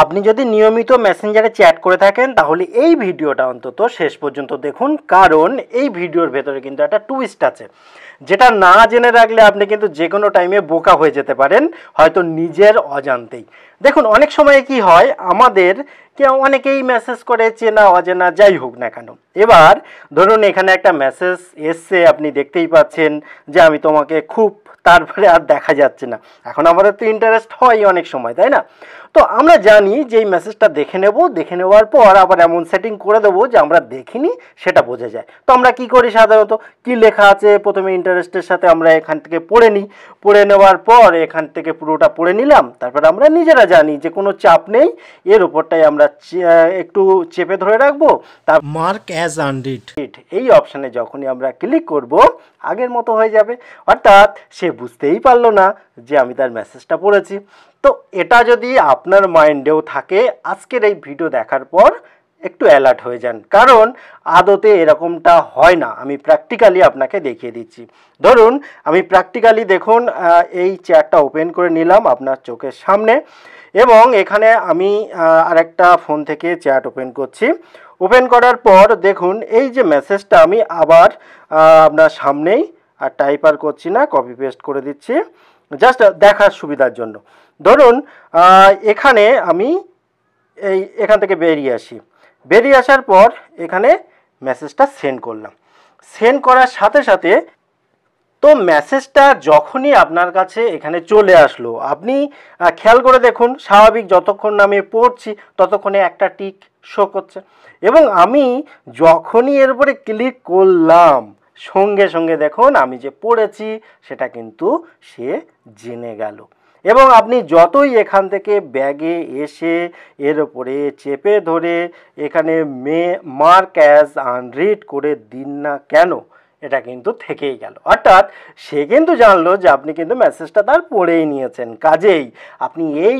আপনি যদি নিয়মিত মেসেঞ্জারে চ্যাট করে থাকেন তাহলে এই ভিডিওটা অন্তত শেষ পর্যন্ত দেখুন কারণ এই ভিডিওর ভেতরে কিন্তু একটা টুইস্ট আছে যেটা না জেনে রাখলে আপনি কিন্তু যে কোনো টাইমে বোকা হয়ে যেতে পারেন হয়তো নিজের অজান্তেই দেখুন অনেক সময় কি হয় আমাদের কেউ অনেকেই মেসেজ করে চেনা অজেনা যাই হোক না কেন এবার ধরুন এখানে একটা মেসেজ এসছে আপনি দেখতেই পাচ্ছেন যে আমি তোমাকে খুব তারপরে আর দেখা যাচ্ছে না এখন আমাদের তো ইন্টারেস্ট হয় অনেক সময় তাই না তো আমরা জানি যে এই মেসেজটা দেখে নেব দেখে নেওয়ার পর আবার এমন সেটিং করে দেবো যে আমরা দেখিনি সেটা বোঝা যায় তো আমরা কি করি সাধারণত কি লেখা আছে প্রথমে ইন্টারেস্টের সাথে আমরা এখান থেকে পড়ে নিই পড়ে নেওয়ার পর এখান থেকে পুরোটা পড়ে নিলাম তারপর আমরা নিজেরা জানি যে কোনো চাপ নেই এর ওপরটাই আমরা একটু চেপে ধরে রাখবো তার মার্ক অ্যাজ আনডিড এই অপশানে যখনই আমরা ক্লিক করব আগের মতো হয়ে যাবে অর্থাৎ সে বুঝতেই পারলো না যে আমি তার মেসেজটা পড়েছি তো এটা যদি আপনার মাইন্ডেও থাকে আজকের এই ভিডিও দেখার পর একটু অ্যালার্ট হয়ে যান কারণ আদতে এরকমটা হয় না আমি প্র্যাকটিক্যালি আপনাকে দেখিয়ে দিচ্ছি ধরুন আমি প্র্যাকটিক্যালি দেখুন এই চেয়ারটা ওপেন করে নিলাম আপনার চোখের সামনে এবং এখানে আমি আরেকটা ফোন থেকে চেয়ার ওপেন করছি ওপেন করার পর দেখুন এই যে মেসেজটা আমি আবার আপনার সামনেই আর টাইপ আর করছি না কপি পেস্ট করে দিচ্ছি জাস্ট দেখার সুবিধার জন্য ধরুন এখানে আমি এই এখান থেকে বেরিয়ে আসি বেরিয়ে আসার পর এখানে মেসেজটা সেন্ড করলাম সেন্ড করার সাথে সাথে তো মেসেজটা যখনই আপনার কাছে এখানে চলে আসলো আপনি খেয়াল করে দেখুন স্বাভাবিক যতক্ষণ আমি পড়ছি ততক্ষণে একটা টিক শো করছে এবং আমি যখনই এর উপরে ক্লিক করলাম সঙ্গে সঙ্গে দেখুন আমি যে পড়েছি সেটা কিন্তু সে জেনে গেল এবং আপনি যতই এখান থেকে ব্যাগে এসে এর ওপরে চেপে ধরে এখানে মে মার্ক অ্যাজ আনরিড করে দিন না কেন এটা কিন্তু থেকেই গেল অর্থাৎ সে কিন্তু জানলো যে আপনি কিন্তু মেসেজটা তার পড়েই নিয়েছেন কাজেই আপনি এই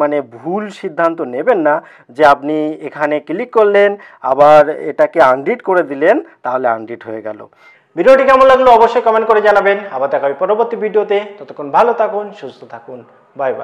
মানে ভুল সিদ্ধান্ত নেবেন না যে আপনি এখানে ক্লিক করলেন আবার এটাকে আনডিট করে দিলেন তাহলে আনডিট হয়ে গেল ভিডিওটি কেমন লাগলো অবশ্যই কমেন্ট করে জানাবেন আবার দেখা হবে পরবর্তী ভিডিওতে ততক্ষণ ভালো থাকুন সুস্থ থাকুন বাই বাই